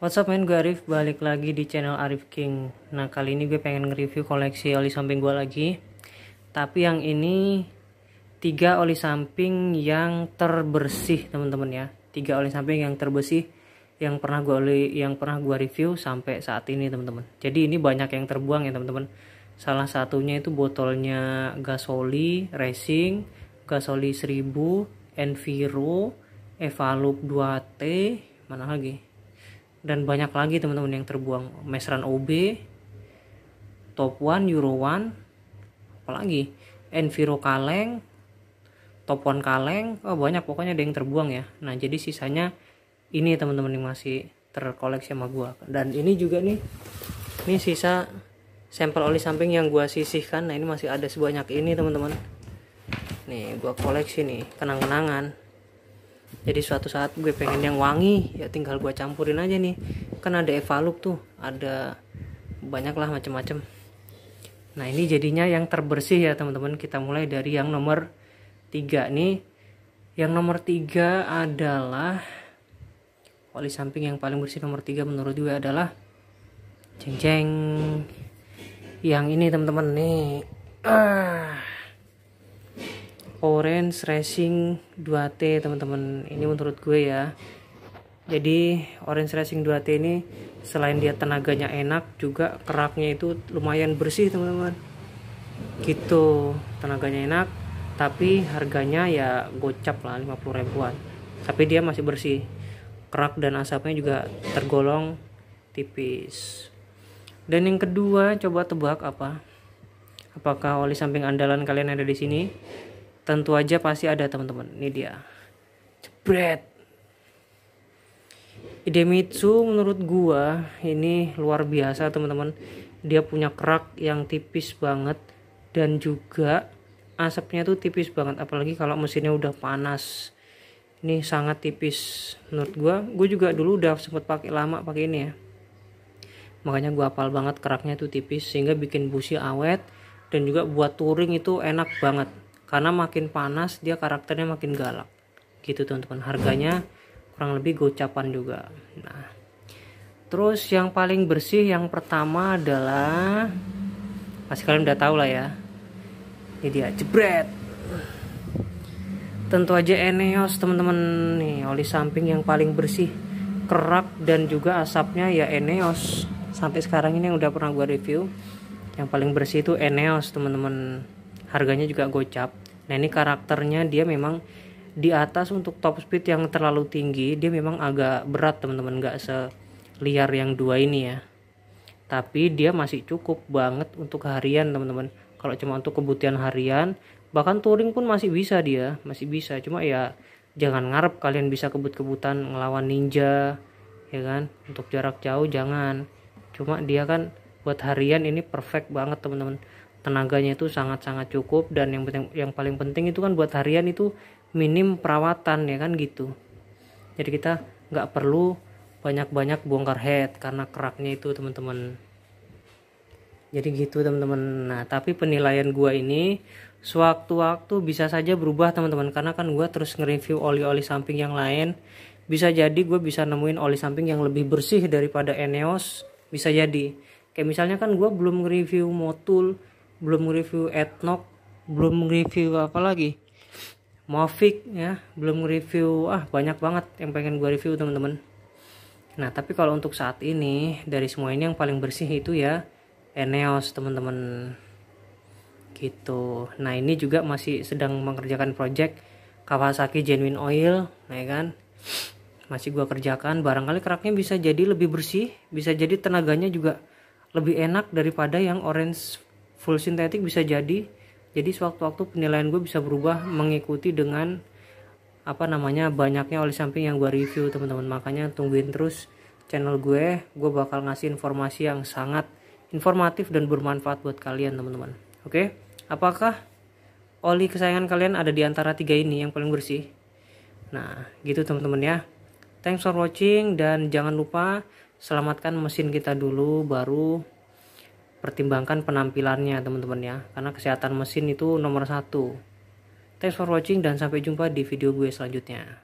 What's up men, gue Arif, balik lagi di channel Arif King Nah kali ini gue pengen nge-review koleksi oli samping gue lagi Tapi yang ini 3 oli samping yang terbersih teman-teman ya 3 oli samping yang terbersih yang pernah gue oli, yang pernah gue review sampai saat ini teman-teman Jadi ini banyak yang terbuang ya teman-teman Salah satunya itu botolnya Gasoli Racing, Gasoli 1000, Enviro, Evalup 2T, mana lagi? dan banyak lagi teman-teman yang terbuang mesran OB top one euro one apalagi enviro kaleng top one kaleng oh banyak pokoknya ada yang terbuang ya nah jadi sisanya ini teman-teman yang masih terkoleksi sama gua dan ini juga nih ini sisa sampel oli samping yang gua sisihkan nah ini masih ada sebanyak ini teman-teman nih gua koleksi nih kenang-kenangan jadi suatu saat gue pengen yang wangi ya tinggal gue campurin aja nih kan ada evaluk tuh ada banyak lah macam-macam nah ini jadinya yang terbersih ya teman-teman kita mulai dari yang nomor tiga nih yang nomor tiga adalah oli samping yang paling bersih nomor tiga menurut gue adalah ceng-ceng yang ini teman-teman nih ah Orange Racing 2T teman-teman ini hmm. menurut gue ya jadi Orange Racing 2T ini selain dia tenaganya enak juga keraknya itu lumayan bersih teman-teman gitu tenaganya enak tapi harganya ya gocap lah 50 ribuan tapi dia masih bersih kerak dan asapnya juga tergolong tipis dan yang kedua coba tebak apa apakah oli samping andalan kalian ada di sini tentu aja pasti ada teman-teman ini dia jebret Idemitsu menurut gua ini luar biasa teman-teman dia punya kerak yang tipis banget dan juga asapnya tuh tipis banget apalagi kalau mesinnya udah panas ini sangat tipis menurut gua gua juga dulu udah sempet pakai lama pakai ini ya makanya gua apal banget keraknya tuh tipis sehingga bikin busi awet dan juga buat touring itu enak banget karena makin panas dia karakternya makin galak gitu teman-teman harganya kurang lebih gocapan juga nah terus yang paling bersih yang pertama adalah pasti kalian udah tahu lah ya ini dia jebret tentu aja Eneos teman-teman nih oli samping yang paling bersih kerak dan juga asapnya ya Eneos sampai sekarang ini yang udah pernah gue review yang paling bersih itu Eneos teman-teman harganya juga gocap nah ini karakternya dia memang di atas untuk top speed yang terlalu tinggi dia memang agak berat teman-teman nggak seliar yang dua ini ya tapi dia masih cukup banget untuk harian teman-teman kalau cuma untuk kebutuhan harian bahkan touring pun masih bisa dia masih bisa cuma ya jangan ngarep kalian bisa kebut-kebutan ngelawan ninja ya kan untuk jarak jauh jangan cuma dia kan buat harian ini perfect banget teman-teman tenaganya itu sangat-sangat cukup dan yang penting yang paling penting itu kan buat harian itu minim perawatan ya kan gitu jadi kita nggak perlu banyak-banyak bongkar head karena keraknya itu teman-teman jadi gitu teman-teman nah tapi penilaian gua ini sewaktu-waktu bisa saja berubah teman-teman karena kan gua terus nge-review oli-oli samping yang lain bisa jadi gue bisa nemuin oli samping yang lebih bersih daripada Eneos bisa jadi kayak misalnya kan gue belum nge-review Motul belum review Etnok belum review apa lagi Mavic ya belum review ah banyak banget yang pengen gue review teman-teman nah tapi kalau untuk saat ini dari semua ini yang paling bersih itu ya Eneos teman-teman gitu nah ini juga masih sedang mengerjakan project Kawasaki Genuine Oil nah ya kan masih gue kerjakan barangkali keraknya bisa jadi lebih bersih bisa jadi tenaganya juga lebih enak daripada yang orange full sintetik bisa jadi jadi sewaktu-waktu penilaian gue bisa berubah mengikuti dengan apa namanya banyaknya oli samping yang gue review teman-teman makanya tungguin terus channel gue gue bakal ngasih informasi yang sangat informatif dan bermanfaat buat kalian teman-teman oke okay? apakah oli kesayangan kalian ada di antara tiga ini yang paling bersih nah gitu teman-teman ya thanks for watching dan jangan lupa selamatkan mesin kita dulu baru pertimbangkan penampilannya teman-teman ya karena kesehatan mesin itu nomor satu thanks for watching dan sampai jumpa di video gue selanjutnya